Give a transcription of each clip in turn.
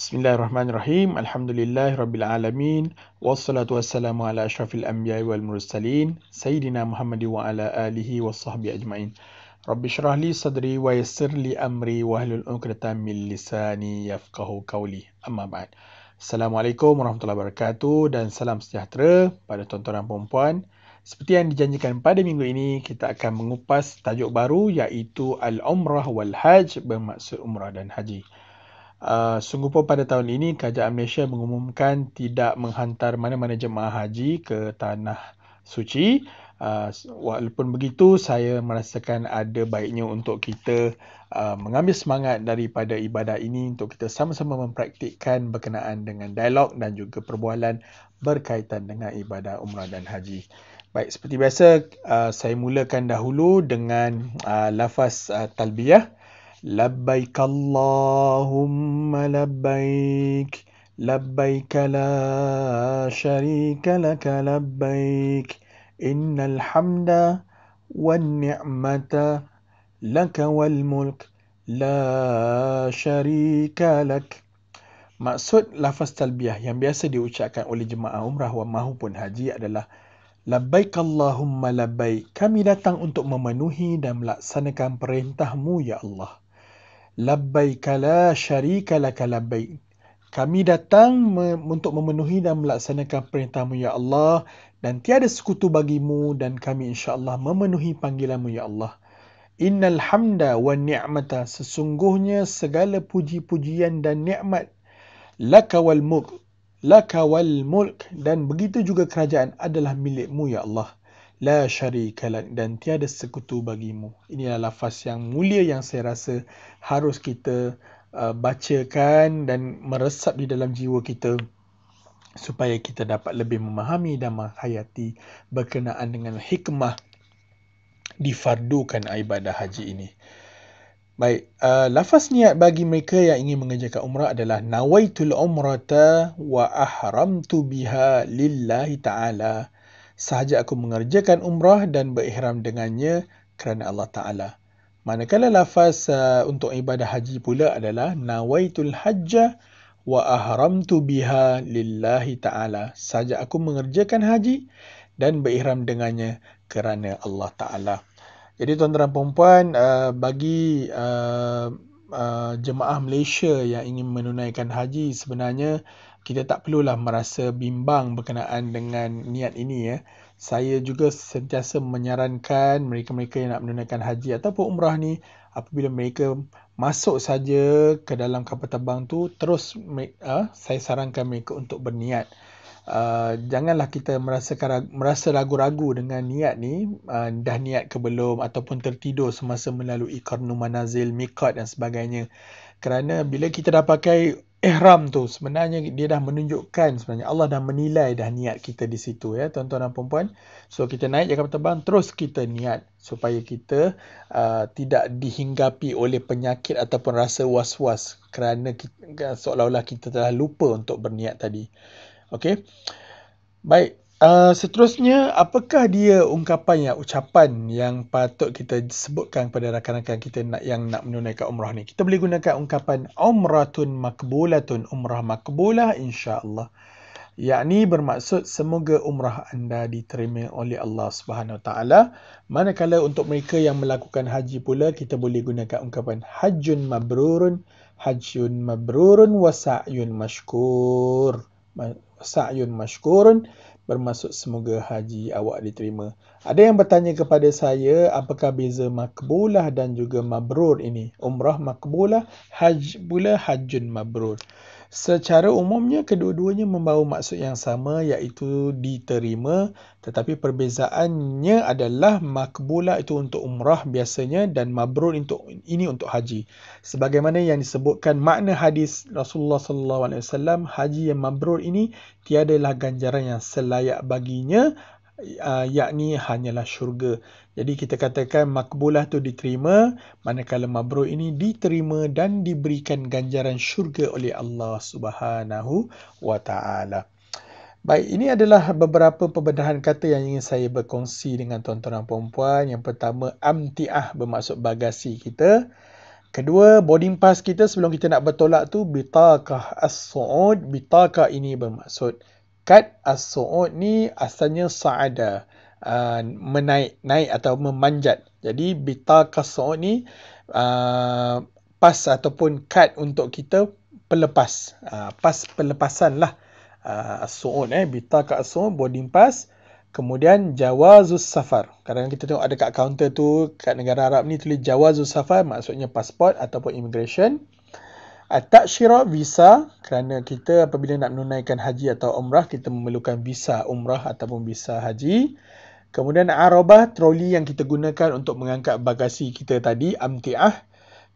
Bismillahirrahmanirrahim. Alhamdulillahirrabbilalamin. Wassalatu wassalamu ala ashrafil anbiya wal mursalin. Sayyidina Muhammad wa ala alihi wa ajma'in. Rabbi li sadri wa yassir li amri wa ahlul min lisani yafqahu kawli. Amma ba'd. Assalamualaikum warahmatullahi wabarakatuh dan salam sejahtera pada tontonan tuan perempuan. Seperti yang dijanjikan pada minggu ini, kita akan mengupas tajuk baru iaitu Al-Umrah wal-Hajj bermaksud Umrah dan Haji. Ah, sungguh pun pada tahun ini kerajaan Malaysia mengumumkan tidak menghantar mana-mana jemaah haji ke tanah suci. Uh, walaupun begitu saya merasakan ada baiknya untuk kita uh, mengambil semangat daripada ibadah ini untuk kita sama-sama mempraktikkan berkenaan dengan dialog dan juga perbualan berkaitan dengan ibadah umrah dan haji. Baik seperti biasa uh, saya mulakan dahulu dengan uh, lafaz uh, talbiyah. لبيك اللهم لبيك لبيك لا شريك لك لبيك إن الحمد والنعمة لك والملك la syarika lak Maksud lafaz talbiyah yang biasa diucapkan oleh jemaah umrah wa maupun haji adalah Labbaik Allahumma labbaik. Kami datang untuk memenuhi dan melaksanakan perintahmu ya Allah. labbaika la syarika laka labbaik. Kami datang me- untuk memenuhi dan melaksanakan perintahmu ya Allah dan tiada sekutu bagimu dan kami insya-Allah memenuhi panggilanmu ya Allah. Innal hamda wa ni'mata sesungguhnya segala puji-pujian dan nikmat laka wal mulk laka wal mulk dan begitu juga kerajaan adalah milikmu ya Allah. La syarika lak dan tiada sekutu bagimu. Ini adalah lafaz yang mulia yang saya rasa harus kita uh, bacakan dan meresap di dalam jiwa kita supaya kita dapat lebih memahami dan menghayati berkenaan dengan hikmah difardukan ibadah haji ini. Baik, uh, lafaz niat bagi mereka yang ingin mengerjakan umrah adalah nawaitul umrata wa ahramtu biha lillahi ta'ala sahaja aku mengerjakan umrah dan berihram dengannya kerana Allah Ta'ala. Manakala lafaz uh, untuk ibadah haji pula adalah nawaitul hajjah wa ahramtu biha lillahi ta'ala. Sahaja aku mengerjakan haji dan berihram dengannya kerana Allah Ta'ala. Jadi tuan-tuan perempuan, uh, bagi uh, uh, jemaah Malaysia yang ingin menunaikan haji sebenarnya uh, kita tak perlulah merasa bimbang berkenaan dengan niat ini ya. Saya juga sentiasa menyarankan mereka-mereka yang nak menunaikan haji ataupun umrah ni apabila mereka masuk saja ke dalam kapal terbang tu terus uh, saya sarankan mereka untuk berniat. Uh, janganlah kita merasa merasa ragu-ragu dengan niat ni uh, dah niat ke belum ataupun tertidur semasa melalui qarnu manazil miqat dan sebagainya kerana bila kita dah pakai ihram tu sebenarnya dia dah menunjukkan sebenarnya Allah dah menilai dah niat kita di situ ya tuan-tuan dan puan-puan so kita naik jangan terbang terus kita niat supaya kita uh, tidak dihinggapi oleh penyakit ataupun rasa was-was kerana seolah-olah kita telah lupa untuk berniat tadi okey baik Uh, seterusnya, apakah dia ungkapan yang ucapan yang patut kita sebutkan kepada rakan-rakan kita nak, yang nak menunaikan umrah ni? Kita boleh gunakan ungkapan umratun makbulatun umrah makbulah insya-Allah. Yakni bermaksud semoga umrah anda diterima oleh Allah Subhanahu Wa Taala. Manakala untuk mereka yang melakukan haji pula kita boleh gunakan ungkapan hajjun mabrurun hajjun mabrurun wasayun mashkur. Wasa'yun mashkurun bermaksud semoga haji awak diterima. Ada yang bertanya kepada saya apakah beza makbulah dan juga mabrur ini. Umrah makbulah, haj pula hajun mabrur. Secara umumnya, kedua-duanya membawa maksud yang sama iaitu diterima tetapi perbezaannya adalah makbulah itu untuk umrah biasanya dan mabrur untuk ini untuk haji. Sebagaimana yang disebutkan makna hadis Rasulullah sallallahu alaihi wasallam, haji yang mabrur ini tiadalah ganjaran yang selayak baginya uh, yakni hanyalah syurga. Jadi kita katakan makbulah tu diterima, manakala mabrur ini diterima dan diberikan ganjaran syurga oleh Allah Subhanahu wa Baik, ini adalah beberapa pembedahan kata yang ingin saya berkongsi dengan tuan-tuan dan puan Yang pertama, amtiah bermaksud bagasi kita. Kedua, boarding pass kita sebelum kita nak bertolak tu, bitakah as-su'ud. Bitakah ini bermaksud Hakikat uh, as-su'ud ni asalnya sa'ada. Uh, menaik, naik atau memanjat. Jadi, bitak as-su'ud ni uh, pas ataupun kad untuk kita pelepas. Uh, pas pelepasan lah. Uh, as-su'ud eh. Bitak as-su'ud, boarding pass. Kemudian Jawazus Safar. Kadang-kadang kita tengok ada kat kaunter tu kat negara Arab ni tulis Jawazus Safar maksudnya pasport ataupun immigration tak syira visa kerana kita apabila nak menunaikan haji atau umrah kita memerlukan visa umrah ataupun visa haji kemudian arabah troli yang kita gunakan untuk mengangkat bagasi kita tadi amtiah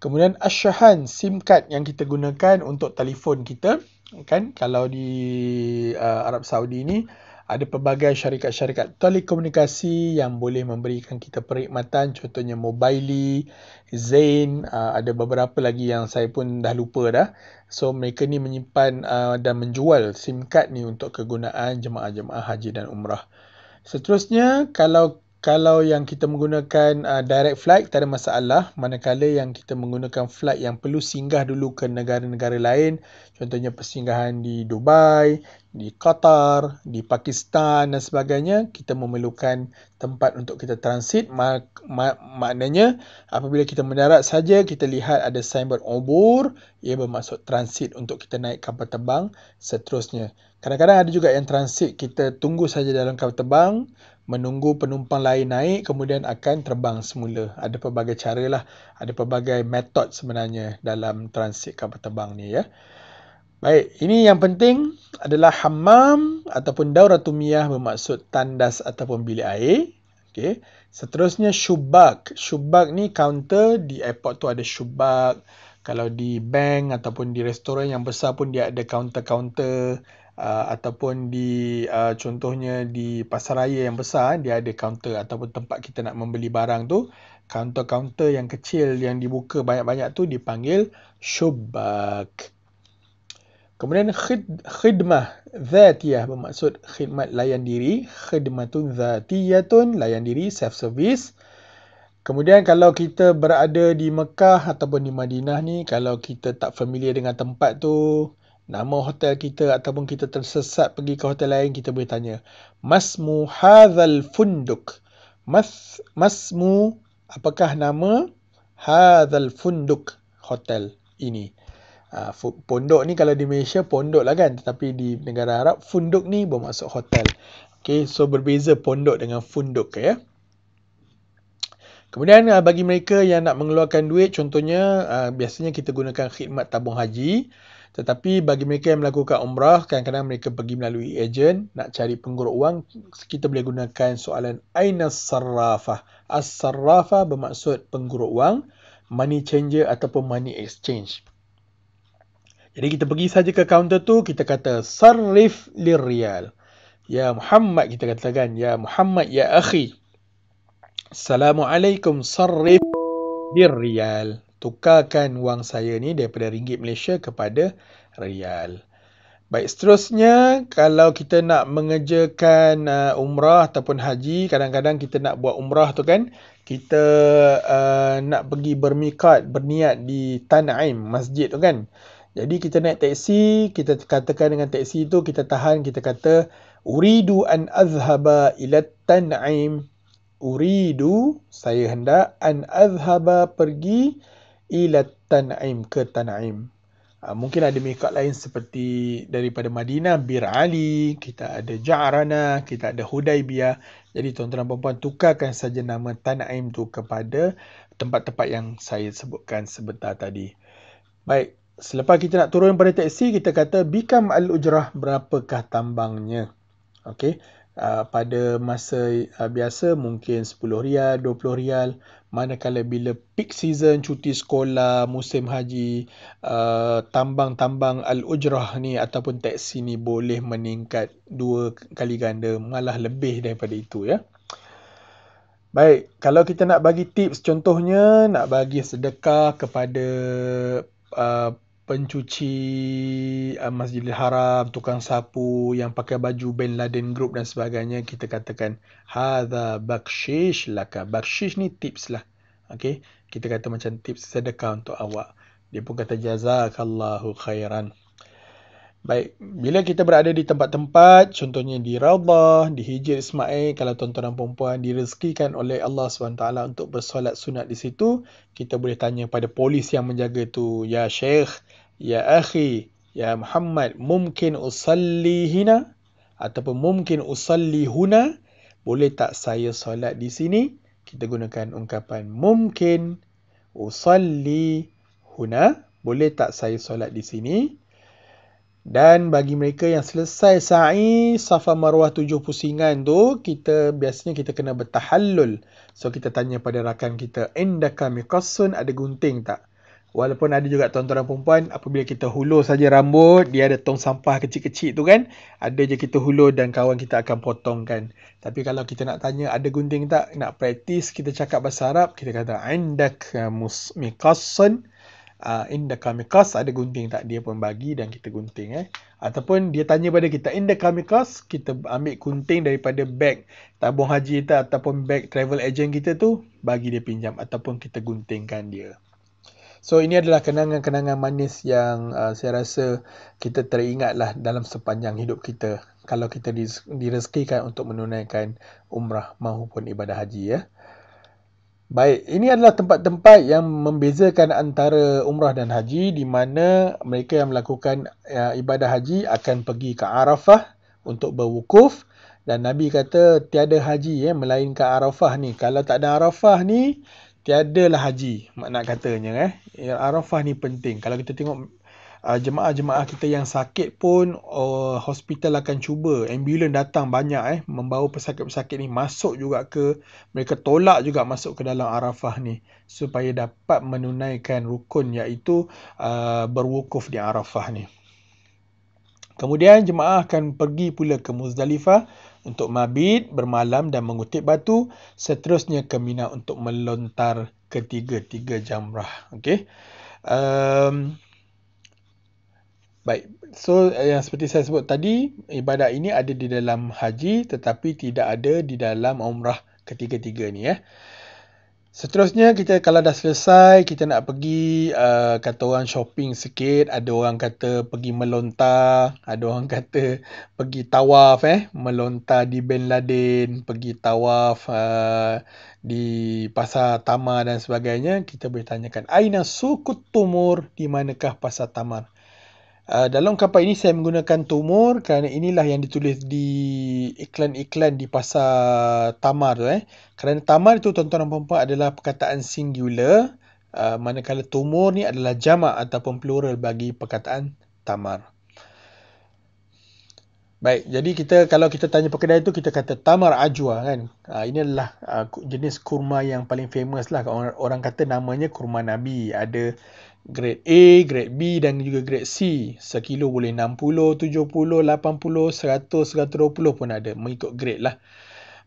kemudian asyahan sim card yang kita gunakan untuk telefon kita kan kalau di uh, Arab Saudi ni uh, ada pelbagai syarikat-syarikat telekomunikasi yang boleh memberikan kita perkhidmatan contohnya mobile, Zain, uh, ada beberapa lagi yang saya pun dah lupa dah. So mereka ni menyimpan uh, dan menjual SIM card ni untuk kegunaan jemaah-jemaah haji dan umrah. Seterusnya kalau kalau yang kita menggunakan uh, direct flight tak ada masalah manakala yang kita menggunakan flight yang perlu singgah dulu ke negara-negara lain contohnya persinggahan di Dubai, di Qatar, di Pakistan dan sebagainya kita memerlukan tempat untuk kita transit mak- mak- maknanya apabila kita mendarat saja kita lihat ada signboard obor ia bermaksud transit untuk kita naik kapal terbang seterusnya kadang-kadang ada juga yang transit kita tunggu saja dalam kapal terbang menunggu penumpang lain naik kemudian akan terbang semula. Ada pelbagai cara lah, ada pelbagai metod sebenarnya dalam transit kapal terbang ni ya. Baik, ini yang penting adalah hammam ataupun dauratumiyah bermaksud tandas ataupun bilik air. Okey. Seterusnya shubak. Shubak ni kaunter di airport tu ada shubak. Kalau di bank ataupun di restoran yang besar pun dia ada kaunter-kaunter. Uh, ataupun di uh, contohnya di pasaraya yang besar dia ada kaunter ataupun tempat kita nak membeli barang tu kaunter-kaunter yang kecil yang dibuka banyak-banyak tu dipanggil syubak kemudian khid, khidmah zatiyah bermaksud khidmat layan diri khidmatun zatiyatun layan diri self service Kemudian kalau kita berada di Mekah ataupun di Madinah ni, kalau kita tak familiar dengan tempat tu, nama hotel kita ataupun kita tersesat pergi ke hotel lain kita boleh tanya masmu hadzal funduk mas masmu apakah nama hadzal funduk hotel ini uh, pondok ni kalau di Malaysia pondok lah kan tetapi di negara Arab funduk ni bermaksud hotel okey so berbeza pondok dengan funduk ya Kemudian ah, bagi mereka yang nak mengeluarkan duit, contohnya ah, biasanya kita gunakan khidmat tabung haji. Tetapi bagi mereka yang melakukan umrah, kadang-kadang mereka pergi melalui ejen nak cari penggurut wang, kita boleh gunakan soalan Aina Sarrafah. As-Sarrafah bermaksud penggurut wang, money changer ataupun money exchange. Jadi kita pergi saja ke kaunter tu, kita kata Sarif Lirial. Ya Muhammad kita katakan, Ya Muhammad Ya Akhi. Assalamualaikum Sarif Lirial tukarkan wang saya ni daripada ringgit Malaysia kepada rial. Baik seterusnya kalau kita nak mengerjakan uh, umrah ataupun haji, kadang-kadang kita nak buat umrah tu kan, kita uh, nak pergi bermikat, berniat di Tanaim masjid tu kan. Jadi kita naik teksi, kita katakan dengan teksi tu kita tahan, kita kata uridu an azhaba ila Tanaim. Uridu saya hendak an azhaba pergi ila tan'im ke tan'im ah, mungkin ada miqat lain seperti daripada Madinah Bir Ali kita ada Ja'rana kita ada Hudaybiyah jadi tuan-tuan dan puan tukarkan saja nama tan'im tu kepada tempat-tempat yang saya sebutkan sebentar tadi baik selepas kita nak turun pada teksi kita kata bikam al-ujrah berapakah tambangnya okey Uh, pada masa uh, biasa mungkin 10 rial, 20 rial manakala bila peak season cuti sekolah musim haji uh, tambang-tambang al-ujrah ni ataupun teksi ni boleh meningkat dua kali ganda malah lebih daripada itu ya baik kalau kita nak bagi tips contohnya nak bagi sedekah kepada uh, pencuci uh, Masjidil Haram, tukang sapu yang pakai baju Bin Laden Group dan sebagainya, kita katakan hadza bakshish laka. Bakshish ni tips lah. okay? kita kata macam tips sedekah untuk awak. Dia pun kata jazakallahu khairan. Baik, bila kita berada di tempat-tempat, contohnya di Rabah, di Hijir Ismail, kalau tuan-tuan dan perempuan direzekikan oleh Allah SWT untuk bersolat sunat di situ, kita boleh tanya pada polis yang menjaga tu, Ya Sheikh, Ya Akhi, Ya Muhammad, mungkin usalli hina? Ataupun mungkin usalli huna? Boleh tak saya solat di sini? Kita gunakan ungkapan mungkin usalli huna? Boleh tak saya solat di sini? Dan bagi mereka yang selesai sa'i safa marwah tujuh pusingan tu, kita biasanya kita kena bertahallul. So kita tanya pada rakan kita, "Indaka miqassun ada gunting tak?" Walaupun ada juga tuan-tuan dan puan apabila kita hulur saja rambut, dia ada tong sampah kecil-kecil tu kan, ada je kita hulur dan kawan kita akan potongkan. Tapi kalau kita nak tanya ada gunting tak, nak praktis kita cakap bahasa Arab, kita kata "Indaka miqassun" mus- uh, in the kamikaze ada gunting tak dia pun bagi dan kita gunting eh ataupun dia tanya pada kita in the kamikaze kita ambil gunting daripada beg tabung haji kita ataupun beg travel agent kita tu bagi dia pinjam ataupun kita guntingkan dia So ini adalah kenangan-kenangan manis yang uh, saya rasa kita teringatlah dalam sepanjang hidup kita kalau kita direzekikan untuk menunaikan umrah maupun ibadah haji ya. Baik, ini adalah tempat-tempat yang membezakan antara umrah dan haji di mana mereka yang melakukan ya, ibadah haji akan pergi ke Arafah untuk berwukuf dan Nabi kata tiada haji ya melainkan Arafah ni. Kalau tak ada Arafah ni, tiadalah haji. Mak katanya eh. Ya, Arafah ni penting. Kalau kita tengok uh, jemaah-jemaah kita yang sakit pun uh, hospital akan cuba ambulan datang banyak eh membawa pesakit-pesakit ni masuk juga ke mereka tolak juga masuk ke dalam Arafah ni supaya dapat menunaikan rukun iaitu uh, berwukuf di Arafah ni. Kemudian jemaah akan pergi pula ke Muzdalifah untuk mabit, bermalam dan mengutip batu, seterusnya ke Mina untuk melontar ketiga-tiga jamrah. Okey. Um, Baik. So eh, yang seperti saya sebut tadi, ibadat ini ada di dalam haji tetapi tidak ada di dalam umrah ketiga-tiga ni ya. Seterusnya kita kalau dah selesai kita nak pergi uh, kata orang shopping sikit, ada orang kata pergi melontar, ada orang kata pergi tawaf eh, melontar di Ben Laden, pergi tawaf uh, di Pasar Tamar dan sebagainya, kita boleh tanyakan Aina sukut tumur di manakah Pasar Tamar? Ah, dalam kapal ini saya menggunakan tumor kerana inilah yang ditulis di iklan-iklan di pasar tamar tu eh. Kerana tamar itu tuan-tuan dan puan-puan adalah perkataan singular. Uh, manakala tumor ni adalah jama ataupun plural bagi perkataan tamar. Baik, jadi kita kalau kita tanya pekedai itu kita kata tamar ajwa kan. Uh, ini adalah uh, jenis kurma yang paling famous lah. Orang, orang kata namanya kurma nabi. Ada grade A, grade B dan juga grade C. Sekilo boleh 60, 70, 80, 100, 120 pun ada mengikut grade lah.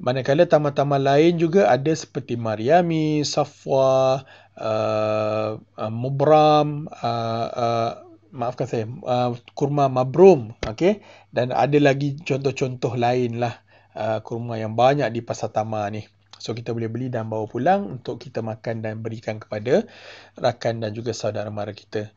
Manakala tamat-tamat lain juga ada seperti Mariami, Safwa, uh, uh, Mubram, uh, uh, maafkan saya, uh, Kurma Mabrum. Okay? Dan ada lagi contoh-contoh lain lah uh, kurma yang banyak di pasar tamat ni. So kita boleh beli dan bawa pulang untuk kita makan dan berikan kepada rakan dan juga saudara mara kita.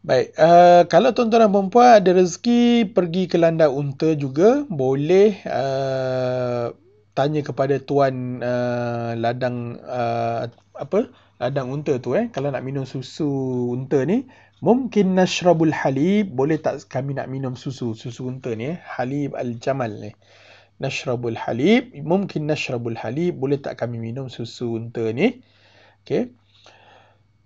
Baik, uh, kalau tuan-tuan dan puan ada rezeki pergi ke landak unta juga, boleh uh, tanya kepada tuan uh, ladang uh, apa? Ladang unta tu eh, kalau nak minum susu unta ni, mungkin nasyrabul halib, boleh tak kami nak minum susu susu unta ni eh, halib al-jamal ni. Eh nashrabul halib mungkin nashrabul halib boleh tak kami minum susu unta ni okey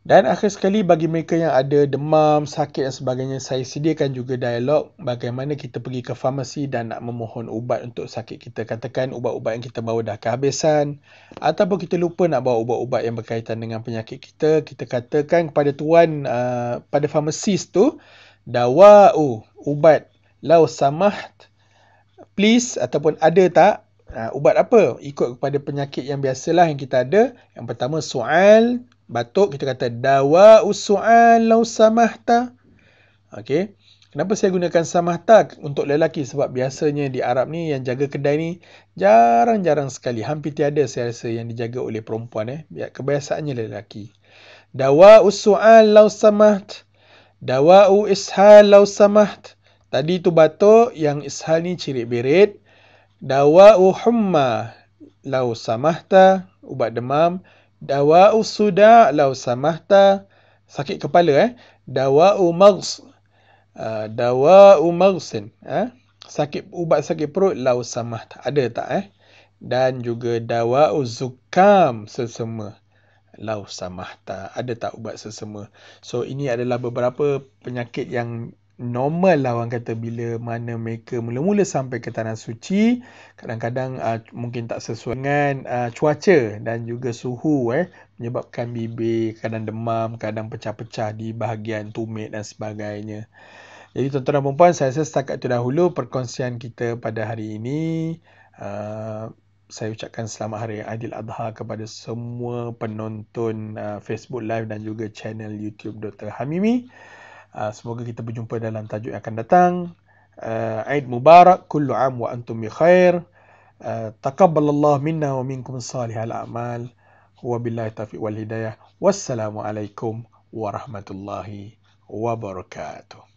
dan akhir sekali bagi mereka yang ada demam, sakit dan sebagainya, saya sediakan juga dialog bagaimana kita pergi ke farmasi dan nak memohon ubat untuk sakit kita. Katakan ubat-ubat yang kita bawa dah kehabisan ataupun kita lupa nak bawa ubat-ubat yang berkaitan dengan penyakit kita. Kita katakan kepada tuan uh, pada farmasis tu, dawa'u, ubat, lau samaht, please ataupun ada tak uh, ubat apa ikut kepada penyakit yang biasalah yang kita ada yang pertama soal batuk kita kata dawa usual law samahta okey kenapa saya gunakan samahta untuk lelaki sebab biasanya di Arab ni yang jaga kedai ni jarang-jarang sekali hampir tiada saya rasa yang dijaga oleh perempuan eh biar kebiasaannya lelaki dawa usual lau samahta dawa ishal lau samahta Tadi tu batuk, yang ishal ni cirit berit. Dawa'u humma lau samahta, ubat demam. Dawa'u suda lau samahta, sakit kepala eh. Dawa'u maghs, uh, dawa'u maghsin, eh? sakit ubat sakit perut lau samahta. Ada tak eh? Dan juga dawa'u zukam sesama. Lau samahta. Ada tak ubat sesama? So, ini adalah beberapa penyakit yang normal lah orang kata bila mana mereka mula-mula sampai ke tanah suci kadang-kadang uh, mungkin tak sesuai dengan uh, cuaca dan juga suhu eh menyebabkan bibir kadang demam kadang pecah-pecah di bahagian tumit dan sebagainya jadi tuan-tuan dan puan saya rasa setakat itu dahulu perkongsian kita pada hari ini uh, saya ucapkan selamat hari adil Adha kepada semua penonton uh, Facebook Live dan juga channel YouTube Dr. Hamimi. Ah, semoga kita berjumpa dalam tajuk yang akan datang. Aid ah, Mubarak, kullu am wa antum bi khair. Uh, ah, Takabbalallah minna wa minkum salihal amal. Wa billahi taufiq wal hidayah. Wassalamualaikum warahmatullahi wabarakatuh.